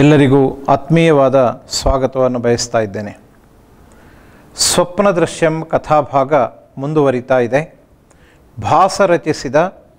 ಎಲ್ಲರಿಗೂ ಆತ್ಮೀಯವಾದ ಸ್ವಾಗತವನ್ನು ಬಯಸ್ತಾ ಇದ್ದೇನೆ ಸ್ವಪ್ನ ದೃಶ್ಯಂ ಕಥಾಭಾಗ ಮುಂದುವರಿತಾ ಇದೆ ಭಾಸ ರಚಿಸಿದ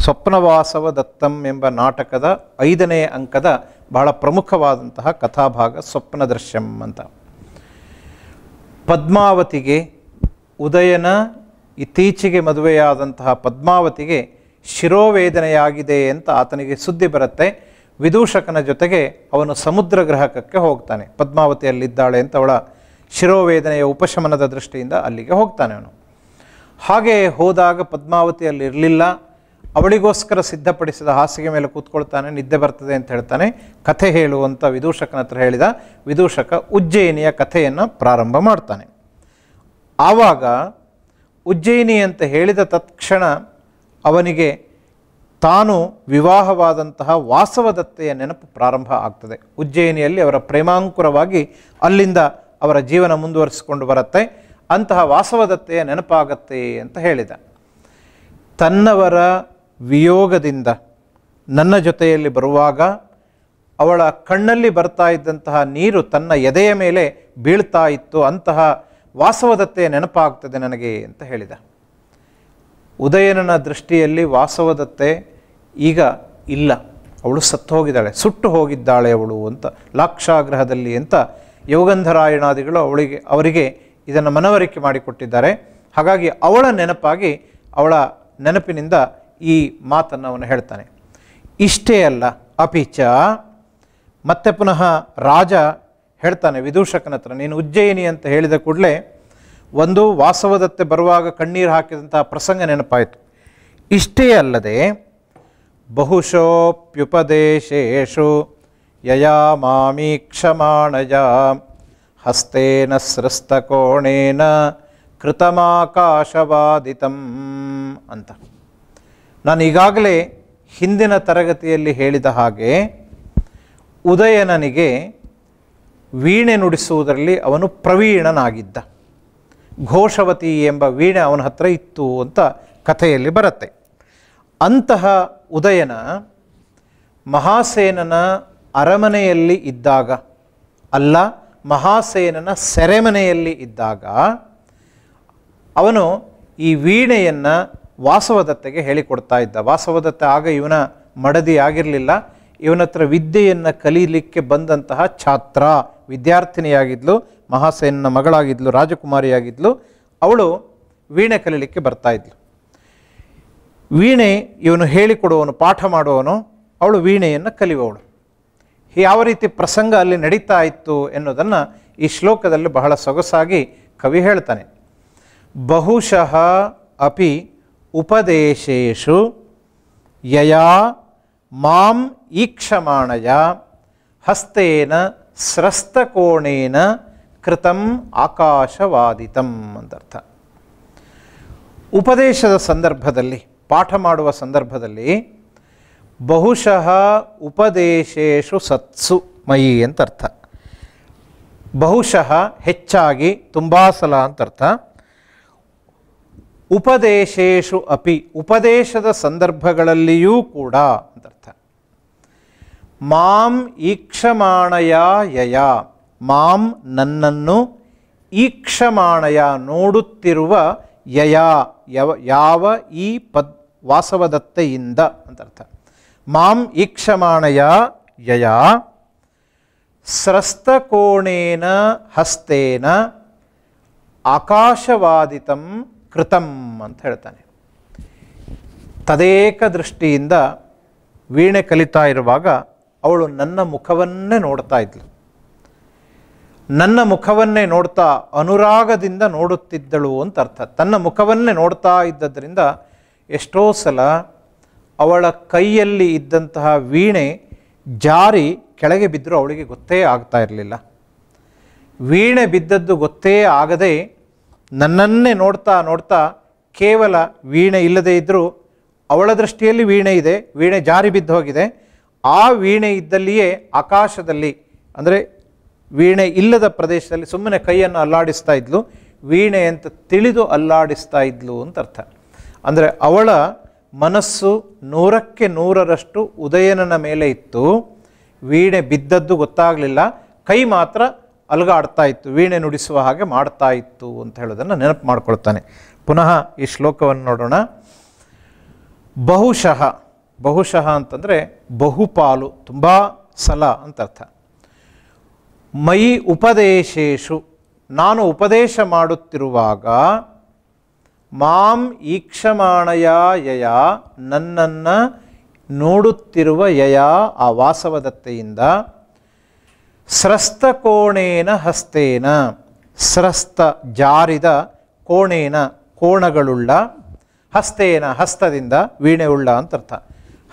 ಸ್ವಪ್ನವಾಸವ ದತ್ತಂ ಎಂಬ ನಾಟಕದ ಐದನೇ ಅಂಕದ ಬಹಳ ಪ್ರಮುಖವಾದಂತಹ ಕಥಾಭಾಗ ಸ್ವಪ್ನ ದೃಶ್ಯಂ ಅಂತ ಪದ್ಮಾವತಿಗೆ ಉದಯನ ಇತ್ತೀಚೆಗೆ ಮದುವೆಯಾದಂತಹ ಪದ್ಮಾವತಿಗೆ ಶಿರೋವೇದನೆಯಾಗಿದೆ ಅಂತ ಆತನಿಗೆ ಸುದ್ದಿ ಬರುತ್ತೆ ವಿದೂಷಕನ ಜೊತೆಗೆ ಅವನು ಸಮುದ್ರ ಗ್ರಹಕಕ್ಕೆ ಹೋಗ್ತಾನೆ ಪದ್ಮಾವತಿಯಲ್ಲಿದ್ದಾಳೆ ಅಂತ ಅವಳ ಶಿರೋವೇದನೆಯ ಉಪಶಮನದ ದೃಷ್ಟಿಯಿಂದ ಅಲ್ಲಿಗೆ ಹೋಗ್ತಾನೆ ಅವನು ಹಾಗೆ ಹೋದಾಗ ಇರಲಿಲ್ಲ ಅವಳಿಗೋಸ್ಕರ ಸಿದ್ಧಪಡಿಸಿದ ಹಾಸಿಗೆ ಮೇಲೆ ಕೂತ್ಕೊಳ್ತಾನೆ ನಿದ್ದೆ ಬರ್ತದೆ ಅಂತ ಹೇಳ್ತಾನೆ ಕಥೆ ಹೇಳುವಂಥ ವಿದೂಷಕನ ಹತ್ರ ಹೇಳಿದ ವಿದೂಷಕ ಉಜ್ಜಯಿನಿಯ ಕಥೆಯನ್ನು ಪ್ರಾರಂಭ ಮಾಡ್ತಾನೆ ಆವಾಗ ಉಜ್ಜಯಿನಿ ಅಂತ ಹೇಳಿದ ತತ್ಕ್ಷಣ ಅವನಿಗೆ ತಾನು ವಿವಾಹವಾದಂತಹ ವಾಸವದತ್ತೆಯ ನೆನಪು ಪ್ರಾರಂಭ ಆಗ್ತದೆ ಉಜ್ಜಯಿನಿಯಲ್ಲಿ ಅವರ ಪ್ರೇಮಾಂಕುರವಾಗಿ ಅಲ್ಲಿಂದ ಅವರ ಜೀವನ ಮುಂದುವರಿಸಿಕೊಂಡು ಬರುತ್ತೆ ಅಂತಹ ವಾಸವದತ್ತೆಯ ನೆನಪಾಗತ್ತೆ ಅಂತ ಹೇಳಿದ ತನ್ನವರ ವಿಯೋಗದಿಂದ ನನ್ನ ಜೊತೆಯಲ್ಲಿ ಬರುವಾಗ ಅವಳ ಕಣ್ಣಲ್ಲಿ ಬರ್ತಾ ಇದ್ದಂತಹ ನೀರು ತನ್ನ ಎದೆಯ ಮೇಲೆ ಬೀಳ್ತಾ ಇತ್ತು ಅಂತಹ ವಾಸವದತ್ತೆಯ ನೆನಪಾಗ್ತದೆ ನನಗೆ ಅಂತ ಹೇಳಿದ ಉದಯನನ ದೃಷ್ಟಿಯಲ್ಲಿ ವಾಸವದತ್ತೆ ಈಗ ಇಲ್ಲ ಅವಳು ಸತ್ತು ಹೋಗಿದ್ದಾಳೆ ಸುಟ್ಟು ಹೋಗಿದ್ದಾಳೆ ಅವಳು ಅಂತ ಲಾಕ್ಷಾಗ್ರಹದಲ್ಲಿ ಅಂತ ಯೋಗಂಧರಾಯಣಾದಿಗಳು ಅವಳಿಗೆ ಅವರಿಗೆ ಇದನ್ನು ಮನವರಿಕೆ ಮಾಡಿಕೊಟ್ಟಿದ್ದಾರೆ ಹಾಗಾಗಿ ಅವಳ ನೆನಪಾಗಿ ಅವಳ ನೆನಪಿನಿಂದ ಈ ಮಾತನ್ನು ಅವನು ಹೇಳ್ತಾನೆ ಇಷ್ಟೇ ಅಲ್ಲ ಅಪಿಚ ಮತ್ತೆ ಪುನಃ ರಾಜ ಹೇಳ್ತಾನೆ ವಿದೂಷಕನ ಹತ್ರ ನೀನು ಉಜ್ಜಯಿನಿ ಅಂತ ಹೇಳಿದ ಕೂಡಲೇ ಒಂದು ವಾಸವದತ್ತೆ ಬರುವಾಗ ಕಣ್ಣೀರು ಹಾಕಿದಂತಹ ಪ್ರಸಂಗ ನೆನಪಾಯಿತು ಇಷ್ಟೇ ಅಲ್ಲದೆ ಬಹುಶೋಪ್ಯುಪದೇಶು ಯಯಾ ಮಾಮೀಕ್ಷಮಾಣಯ ಹಸ್ತೇನ ಸೃಸ್ತಕೋಣೇನ ಕೃತಮಾಕಾಶವಾದಿತಂ ಅಂತ ನಾನು ಈಗಾಗಲೇ ಹಿಂದಿನ ತರಗತಿಯಲ್ಲಿ ಹೇಳಿದ ಹಾಗೆ ಉದಯನನಿಗೆ ವೀಣೆ ನುಡಿಸುವುದರಲ್ಲಿ ಅವನು ಪ್ರವೀಣನಾಗಿದ್ದ ಘೋಷವತಿ ಎಂಬ ವೀಣೆ ಅವನ ಹತ್ರ ಇತ್ತು ಅಂತ ಕಥೆಯಲ್ಲಿ ಬರುತ್ತೆ ಅಂತಹ ಉದಯನ ಮಹಾಸೇನನ ಅರಮನೆಯಲ್ಲಿ ಇದ್ದಾಗ ಅಲ್ಲ ಮಹಾಸೇನನ ಸೆರೆಮನೆಯಲ್ಲಿ ಇದ್ದಾಗ ಅವನು ಈ ವೀಣೆಯನ್ನು ವಾಸವದತ್ತೆಗೆ ಹೇಳಿಕೊಡ್ತಾ ಇದ್ದ ವಾಸವದತ್ತೆ ಆಗ ಇವನ ಮಡದಿ ಆಗಿರಲಿಲ್ಲ ಇವನ ಹತ್ರ ವಿದ್ಯೆಯನ್ನು ಕಲೀಲಿಕ್ಕೆ ಬಂದಂತಹ ಛಾತ್ರ ವಿದ್ಯಾರ್ಥಿನಿಯಾಗಿದ್ಲು ಮಹಾಸೇನ ಮಗಳಾಗಿದ್ಲು ರಾಜಕುಮಾರಿಯಾಗಿದ್ಲು ಅವಳು ವೀಣೆ ಕಲೀಲಿಕ್ಕೆ ಬರ್ತಾ ಇದ್ಲು ವೀಣೆ ಇವನು ಹೇಳಿಕೊಡುವವನು ಪಾಠ ಮಾಡುವವನು ಅವಳು ವೀಣೆಯನ್ನು ಕಲಿಯುವವಳು ಯಾವ ರೀತಿ ಪ್ರಸಂಗ ಅಲ್ಲಿ ನಡೀತಾ ಇತ್ತು ಎನ್ನುವುದನ್ನು ಈ ಶ್ಲೋಕದಲ್ಲಿ ಬಹಳ ಸೊಗಸಾಗಿ ಕವಿ ಹೇಳ್ತಾನೆ ಬಹುಶಃ ಅಪಿ ಉಪದೇಶು ಯಯಾ ಮಾಂ ಈಕ್ಷಮಾಣಯ ಹಸ್ತೇನ ಸ್ರಸ್ತಕೋಣೇನ ಕೃತಂ ಆಕಾಶವಾದಿತಂ ಅಂತರ್ಥ ಉಪದೇಶದ ಸಂದರ್ಭದಲ್ಲಿ ಪಾಠ ಮಾಡುವ ಸಂದರ್ಭದಲ್ಲಿ ಬಹುಶಃ ಉಪದೇಶು ಸತ್ಸು ಮಯಿ ಅಂತ ಅರ್ಥ ಬಹುಶಃ ಹೆಚ್ಚಾಗಿ ತುಂಬ ಸಲ ಅಂತರ್ಥ ಉಪದೇಶು ಅಪಿ ಉಪದೇಶದ ಸಂದರ್ಭಗಳಲ್ಲಿಯೂ ಕೂಡ ಅಂತರ್ಥ ಮಾಂ ಈಕ್ಷಮಾಣಯ ಯಯ ಮಾಂ ನನ್ನನ್ನು ಈಕ್ಷಮಾಣಯ ನೋಡುತ್ತಿರುವ ಯಯ ಯಾವ ಯಾವ ಈ ಪದ್ ವಾಸವದತ್ತೆಯಿಂದ ಅಂತರ್ಥ ಮಾಂ ಈಕ್ಷಮಾಣಯ ಯಯ ಸ್ರಸ್ತಕೋಣೇನ ಹಸ್ತೇನ ಆಕಾಶವಾದಿತಂ ಕೃತಂ ಅಂತ ಹೇಳ್ತಾನೆ ತದೇಕ ದೃಷ್ಟಿಯಿಂದ ವೀಣೆ ಕಲಿತಾ ಇರುವಾಗ ಅವಳು ನನ್ನ ಮುಖವನ್ನೇ ನೋಡ್ತಾ ಇದ್ಲು ನನ್ನ ಮುಖವನ್ನೇ ನೋಡ್ತಾ ಅನುರಾಗದಿಂದ ನೋಡುತ್ತಿದ್ದಳು ಅಂತ ಅರ್ಥ ತನ್ನ ಮುಖವನ್ನೇ ನೋಡ್ತಾ ಇದ್ದದ್ರಿಂದ ಎಷ್ಟೋ ಸಲ ಅವಳ ಕೈಯಲ್ಲಿ ಇದ್ದಂತಹ ವೀಣೆ ಜಾರಿ ಕೆಳಗೆ ಬಿದ್ದರೂ ಅವಳಿಗೆ ಗೊತ್ತೇ ಆಗ್ತಾ ಇರಲಿಲ್ಲ ವೀಣೆ ಬಿದ್ದದ್ದು ಗೊತ್ತೇ ಆಗದೆ ನನ್ನನ್ನೇ ನೋಡ್ತಾ ನೋಡ್ತಾ ಕೇವಲ ವೀಣೆ ಇಲ್ಲದೇ ಇದ್ದರೂ ಅವಳ ದೃಷ್ಟಿಯಲ್ಲಿ ವೀಣೆ ಇದೆ ವೀಣೆ ಜಾರಿ ಬಿದ್ದು ಹೋಗಿದೆ ಆ ವೀಣೆ ಇದ್ದಲ್ಲಿಯೇ ಆಕಾಶದಲ್ಲಿ ಅಂದರೆ ವೀಣೆ ಇಲ್ಲದ ಪ್ರದೇಶದಲ್ಲಿ ಸುಮ್ಮನೆ ಕೈಯನ್ನು ಅಲ್ಲಾಡಿಸ್ತಾ ಇದ್ಲು ವೀಣೆ ಅಂತ ತಿಳಿದು ಅಲ್ಲಾಡಿಸ್ತಾ ಇದ್ಲು ಅಂತ ಅರ್ಥ ಅಂದರೆ ಅವಳ ಮನಸ್ಸು ನೂರಕ್ಕೆ ನೂರರಷ್ಟು ಉದಯನನ ಮೇಲೆ ಇತ್ತು ವೀಣೆ ಬಿದ್ದದ್ದು ಗೊತ್ತಾಗಲಿಲ್ಲ ಕೈ ಮಾತ್ರ ಅಲಗಾಡ್ತಾ ಇತ್ತು ವೀಣೆ ನುಡಿಸುವ ಹಾಗೆ ಮಾಡ್ತಾ ಇತ್ತು ಅಂತ ಹೇಳೋದನ್ನು ನೆನಪು ಮಾಡ್ಕೊಳ್ತಾನೆ ಪುನಃ ಈ ಶ್ಲೋಕವನ್ನು ನೋಡೋಣ ಬಹುಶಃ ಬಹುಶಃ ಅಂತಂದರೆ ಬಹುಪಾಲು ತುಂಬ ಸಲ ಅಂತ ಅರ್ಥ ಮೈ ಉಪದೇಶೇಶು ನಾನು ಉಪದೇಶ ಮಾಡುತ್ತಿರುವಾಗ ಮಾಂ ಈಕ್ಷಮಾಣಯ ಯಯ ನನ್ನನ್ನು ನೋಡುತ್ತಿರುವ ಯಯ ಆ ವಾಸವದತ್ತೆಯಿಂದ ಸ್ರಸ್ತಕೋಣೇನ ಹಸ್ತೇನ ಸ್ರಸ್ತ ಜಾರಿದ ಕೋಣೇನ ಕೋಣಗಳುಳ್ಳ ಹಸ್ತೇನ ಹಸ್ತದಿಂದ ಉಳ್ಳ ಅಂತ ಅರ್ಥ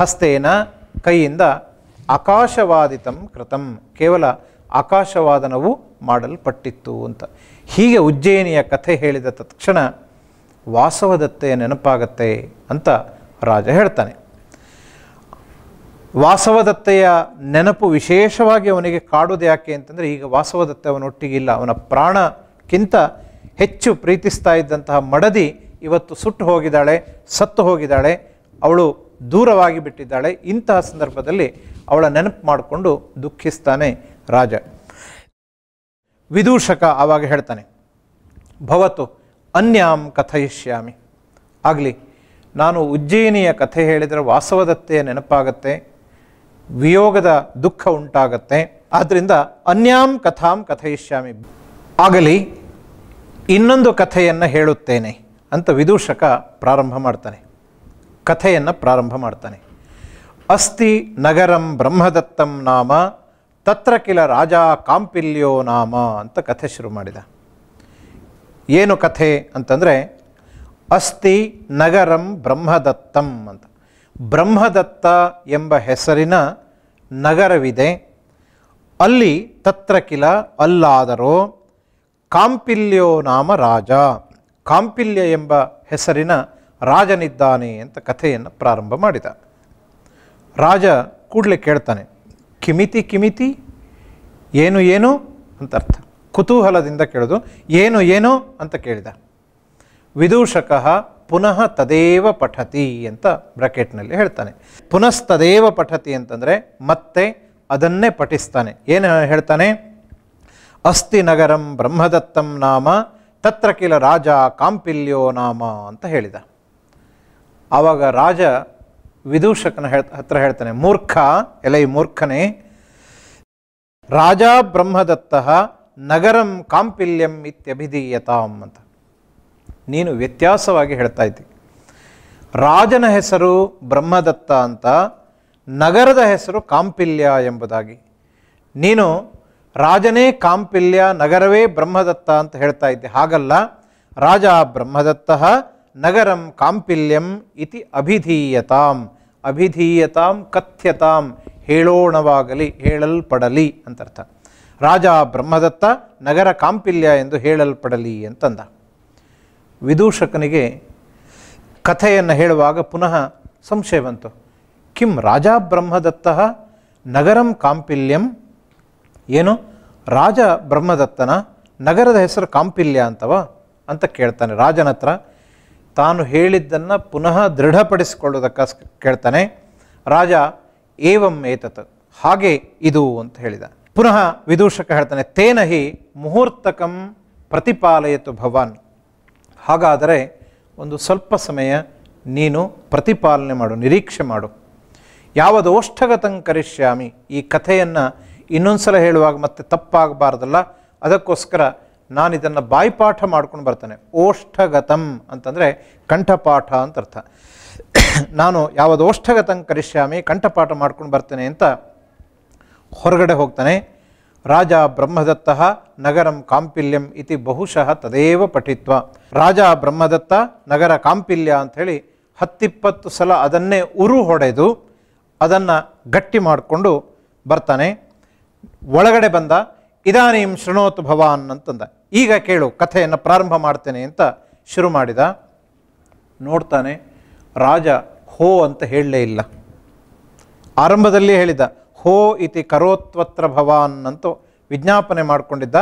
ಹಸ್ತೇನ ಕೈಯಿಂದ ಆಕಾಶವಾದಿತಂ ಕೃತಂ ಕೇವಲ ಆಕಾಶವಾದನವು ಮಾಡಲ್ಪಟ್ಟಿತ್ತು ಅಂತ ಹೀಗೆ ಉಜ್ಜಯಿನಿಯ ಕಥೆ ಹೇಳಿದ ತಕ್ಷಣ ವಾಸವದತ್ತೆಯ ನೆನಪಾಗತ್ತೆ ಅಂತ ರಾಜ ಹೇಳ್ತಾನೆ ವಾಸವದತ್ತೆಯ ನೆನಪು ವಿಶೇಷವಾಗಿ ಅವನಿಗೆ ಕಾಡೋದು ಯಾಕೆ ಅಂತಂದರೆ ಈಗ ವಾಸವದತ್ತೆ ಅವನೊಟ್ಟಿಗಿಲ್ಲ ಅವನ ಪ್ರಾಣಕ್ಕಿಂತ ಹೆಚ್ಚು ಪ್ರೀತಿಸ್ತಾ ಇದ್ದಂತಹ ಮಡದಿ ಇವತ್ತು ಸುಟ್ಟು ಹೋಗಿದ್ದಾಳೆ ಸತ್ತು ಹೋಗಿದ್ದಾಳೆ ಅವಳು ದೂರವಾಗಿ ಬಿಟ್ಟಿದ್ದಾಳೆ ಇಂತಹ ಸಂದರ್ಭದಲ್ಲಿ ಅವಳ ನೆನಪು ಮಾಡಿಕೊಂಡು ದುಃಖಿಸ್ತಾನೆ ರಾಜ ವಿದೂಷಕ ಆವಾಗ ಹೇಳ್ತಾನೆ ಭವತು ಅನ್ಯಾಂ ಕಥಯಿಷ್ಯಾಮಿ ಆಗಲಿ ನಾನು ಉಜ್ಜಯಿನಿಯ ಕಥೆ ಹೇಳಿದರೆ ವಾಸವದತ್ತೆಯ ನೆನಪಾಗತ್ತೆ ವಿಯೋಗದ ದುಃಖ ಉಂಟಾಗತ್ತೆ ಆದ್ದರಿಂದ ಅನ್ಯಾಂ ಕಥಾಂ ಕಥಯಿಷ್ಯಾಮಿ ಆಗಲಿ ಇನ್ನೊಂದು ಕಥೆಯನ್ನು ಹೇಳುತ್ತೇನೆ ಅಂತ ವಿದೂಷಕ ಪ್ರಾರಂಭ ಮಾಡ್ತಾನೆ ಕಥೆಯನ್ನು ಪ್ರಾರಂಭ ಮಾಡ್ತಾನೆ ಅಸ್ತಿ ನಗರಂ ಬ್ರಹ್ಮದತ್ತಂ ನಾಮ ತತ್ರ ಕಿಲ ರಾಜ ಕಾಂಪಿಲ್ಯೋ ನಾಮ ಅಂತ ಕಥೆ ಶುರು ಮಾಡಿದ ಏನು ಕಥೆ ಅಂತಂದರೆ ಅಸ್ತಿ ನಗರಂ ಬ್ರಹ್ಮದತ್ತಂ ಅಂತ ಬ್ರಹ್ಮದತ್ತ ಎಂಬ ಹೆಸರಿನ ನಗರವಿದೆ ಅಲ್ಲಿ ತತ್ರ ಕಿಲ ಅಲ್ಲಾದರೂ ಕಾಂಪಿಲ್ಯೋ ನಾಮ ರಾಜ ಕಾಂಪಿಲ್ಯ ಎಂಬ ಹೆಸರಿನ ರಾಜನಿದ್ದಾನೆ ಅಂತ ಕಥೆಯನ್ನು ಪ್ರಾರಂಭ ಮಾಡಿದ ರಾಜ ಕೂಡಲೇ ಕೇಳ್ತಾನೆ ಕಿಮಿತಿ ಕಿಮಿತಿ ಏನು ಏನು ಅಂತ ಅರ್ಥ ಕುತೂಹಲದಿಂದ ಕೇಳೋದು ಏನು ಏನು ಅಂತ ಕೇಳಿದ ವಿದೂಷಕ ಪುನಃ ತದೇವ ಪಠತಿ ಅಂತ ಬ್ರಾಕೆಟ್ನಲ್ಲಿ ಹೇಳ್ತಾನೆ ಪುನಸ್ತದೇವ ಪಠತಿ ಅಂತಂದರೆ ಮತ್ತೆ ಅದನ್ನೇ ಪಠಿಸ್ತಾನೆ ಏನು ಹೇಳ್ತಾನೆ ಅಸ್ತಿ ನಗರಂ ಬ್ರಹ್ಮದತ್ತಂ ನಾಮ ತತ್ರ ಕಿಲ ರಾಜ ಕಾಂಪಿಲ್ಯೋ ನಾಮ ಅಂತ ಹೇಳಿದ ಆವಾಗ ರಾಜ ವಿದೂಷಕನ ಹೇಳ್ತಾ ಹತ್ರ ಹೇಳ್ತಾನೆ ಮೂರ್ಖ ಎಲೈ ಮೂರ್ಖನೇ ರಾಜ ಬ್ರಹ್ಮದತ್ತ ನಗರಂ ಕಾಂಪಿಲ್ಯಂ ಇತ್ಯಭಿಧೀಯತಾಂ ಅಂತ ನೀನು ವ್ಯತ್ಯಾಸವಾಗಿ ಹೇಳ್ತಾ ಇದ್ದಿ ರಾಜನ ಹೆಸರು ಬ್ರಹ್ಮದತ್ತ ಅಂತ ನಗರದ ಹೆಸರು ಕಾಂಪಿಲ್ಯ ಎಂಬುದಾಗಿ ನೀನು ರಾಜನೇ ಕಾಂಪಿಲ್ಯ ನಗರವೇ ಬ್ರಹ್ಮದತ್ತ ಅಂತ ಹೇಳ್ತಾ ಇದ್ದೆ ಹಾಗಲ್ಲ ರಾಜ ಬ್ರಹ್ಮದತ್ತ ನಗರಂ ಕಾಂಪಿಲ್ಯಂ ಇತಿ ಅಭಿಧೀಯತಾಂ ಅಭಿಧೀಯತಾಂ ಕಥ್ಯತಾಂ ಹೇಳೋಣವಾಗಲಿ ಹೇಳಲ್ಪಡಲಿ ಅಂತರ್ಥ ರಾಜ ಬ್ರಹ್ಮದತ್ತ ನಗರ ಕಾಂಪಿಲ್ಯ ಎಂದು ಹೇಳಲ್ಪಡಲಿ ಅಂತಂದ ವಿದೂಷಕನಿಗೆ ಕಥೆಯನ್ನು ಹೇಳುವಾಗ ಪುನಃ ಸಂಶಯ ಬಂತು ಕಿಂ ರಾಜ ಬ್ರಹ್ಮದತ್ತ ನಗರಂ ಕಾಂಪಿಲ್ಯಂ ಏನು ರಾಜ ಬ್ರಹ್ಮದತ್ತನ ನಗರದ ಹೆಸರು ಕಾಂಪಿಲ್ಯ ಅಂತವ ಅಂತ ಕೇಳ್ತಾನೆ ರಾಜನ ಹತ್ರ ತಾನು ಹೇಳಿದ್ದನ್ನು ಪುನಃ ದೃಢಪಡಿಸಿಕೊಳ್ಳೋದಕ್ಕ ಕೇಳ್ತಾನೆ ರಾಜ ಏವಂ ಏತತ್ ಹಾಗೆ ಇದು ಅಂತ ಹೇಳಿದ ಪುನಃ ವಿದೂಷಕ ಹೇಳ್ತಾನೆ ತೇನ ಹಿ ಮುಹೂರ್ತಕಂ ಪ್ರತಿಪಾಲಯಿತು ಭವಾನ್ ಹಾಗಾದರೆ ಒಂದು ಸ್ವಲ್ಪ ಸಮಯ ನೀನು ಪ್ರತಿಪಾಲನೆ ಮಾಡು ನಿರೀಕ್ಷೆ ಮಾಡು ಯಾವ ದೋಷ್ಠಗತಂ ಕರಿಷ್ಯಾಮಿ ಈ ಕಥೆಯನ್ನು ಇನ್ನೊಂದು ಸಲ ಹೇಳುವಾಗ ಮತ್ತೆ ತಪ್ಪಾಗಬಾರ್ದಲ್ಲ ಅದಕ್ಕೋಸ್ಕರ ನಾನು ಇದನ್ನು ಬಾಯ್ಪಾಠ ಮಾಡ್ಕೊಂಡು ಬರ್ತಾನೆ ಓಷ್ಠಗತಂ ಅಂತಂದರೆ ಕಂಠಪಾಠ ಅಂತ ಅರ್ಥ ನಾನು ಯಾವುದು ಓಷ್ಠಗತಂ ಕರಿಷ್ಯಾಮಿ ಕಂಠಪಾಠ ಮಾಡ್ಕೊಂಡು ಬರ್ತೇನೆ ಅಂತ ಹೊರಗಡೆ ಹೋಗ್ತಾನೆ ರಾಜ ಬ್ರಹ್ಮದತ್ತ ನಗರಂ ಕಾಂಪಿಲ್ಯಂ ಇತಿ ಬಹುಶಃ ತದೇವ ಪಠಿತ್ವ ರಾಜ ಬ್ರಹ್ಮದತ್ತ ನಗರ ಕಾಂಪಿಲ್ಯ ಅಂಥೇಳಿ ಹತ್ತಿಪ್ಪತ್ತು ಸಲ ಅದನ್ನೇ ಉರು ಹೊಡೆದು ಅದನ್ನು ಗಟ್ಟಿ ಮಾಡಿಕೊಂಡು ಬರ್ತಾನೆ ಒಳಗಡೆ ಬಂದ ಇದಾನೀಂ ಶೃಣೋತ್ ಭವಾನ್ ಅಂತಂದ ಈಗ ಕೇಳು ಕಥೆಯನ್ನು ಪ್ರಾರಂಭ ಮಾಡ್ತೇನೆ ಅಂತ ಶುರು ಮಾಡಿದ ನೋಡ್ತಾನೆ ರಾಜ ಹೋ ಅಂತ ಹೇಳಲೇ ಇಲ್ಲ ಆರಂಭದಲ್ಲಿ ಹೇಳಿದ ಹೋ ಇತಿ ಕರೋತ್ವತ್ರ ಭವಾನ್ ಅಂತೂ ವಿಜ್ಞಾಪನೆ ಮಾಡಿಕೊಂಡಿದ್ದ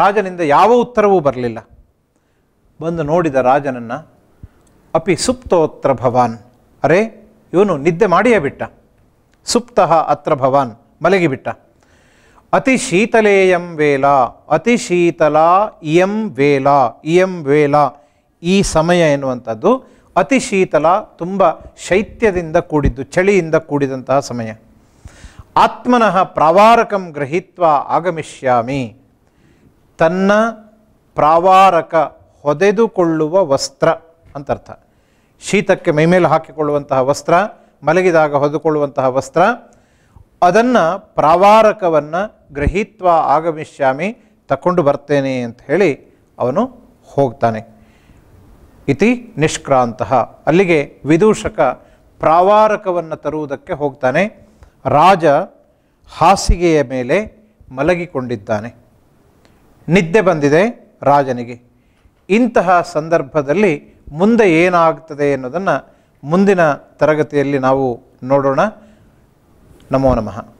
ರಾಜನಿಂದ ಯಾವ ಉತ್ತರವೂ ಬರಲಿಲ್ಲ ಬಂದು ನೋಡಿದ ರಾಜನನ್ನು ಅಪಿ ಸುಪ್ತೋತ್ರ ಭವಾನ್ ಅರೆ ಇವನು ನಿದ್ದೆ ಮಾಡಿಯೇ ಬಿಟ್ಟ ಸುಪ್ತಃ ಅತ್ರ ಭವಾನ್ ಮಲಗಿಬಿಟ್ಟ ಅತಿ ಶೀತಲೇ ಎಂ ವೇಲ ಅತಿ ಶೀತಲ ಇಯಂ ವೇಲ ಇಯಂ ವೇಲ ಈ ಸಮಯ ಎನ್ನುವಂಥದ್ದು ಅತಿ ಶೀತಲ ತುಂಬ ಶೈತ್ಯದಿಂದ ಕೂಡಿದ್ದು ಚಳಿಯಿಂದ ಕೂಡಿದಂತಹ ಸಮಯ ಆತ್ಮನಃ ಪ್ರಾವಾರಕಂ ಗ್ರಹಿತ್ವ ಆಗಮಿಷ್ಯಾಮಿ ತನ್ನ ಪ್ರಾವಾರಕ ಹೊದೆದುಕೊಳ್ಳುವ ವಸ್ತ್ರ ಅಂತರ್ಥ ಶೀತಕ್ಕೆ ಮೈಮೇಲೆ ಹಾಕಿಕೊಳ್ಳುವಂತಹ ವಸ್ತ್ರ ಮಲಗಿದಾಗ ಹೊದುಕೊಳ್ಳುವಂತಹ ವಸ್ತ್ರ ಅದನ್ನು ಪ್ರಾವಾರಕವನ್ನು ಗ್ರಹೀತ್ವ ಆಗಮಿಷ್ಯಾಮಿ ತಕೊಂಡು ಬರ್ತೇನೆ ಅಂತ ಹೇಳಿ ಅವನು ಹೋಗ್ತಾನೆ ಇತಿ ನಿಷ್ಕ್ರಾಂತ ಅಲ್ಲಿಗೆ ವಿದೂಷಕ ಪ್ರಾವಾರಕವನ್ನು ತರುವುದಕ್ಕೆ ಹೋಗ್ತಾನೆ ರಾಜ ಹಾಸಿಗೆಯ ಮೇಲೆ ಮಲಗಿಕೊಂಡಿದ್ದಾನೆ ನಿದ್ದೆ ಬಂದಿದೆ ರಾಜನಿಗೆ ಇಂತಹ ಸಂದರ್ಭದಲ್ಲಿ ಮುಂದೆ ಏನಾಗ್ತದೆ ಅನ್ನೋದನ್ನು ಮುಂದಿನ ತರಗತಿಯಲ್ಲಿ ನಾವು ನೋಡೋಣ ನಮೋ ನಮಃ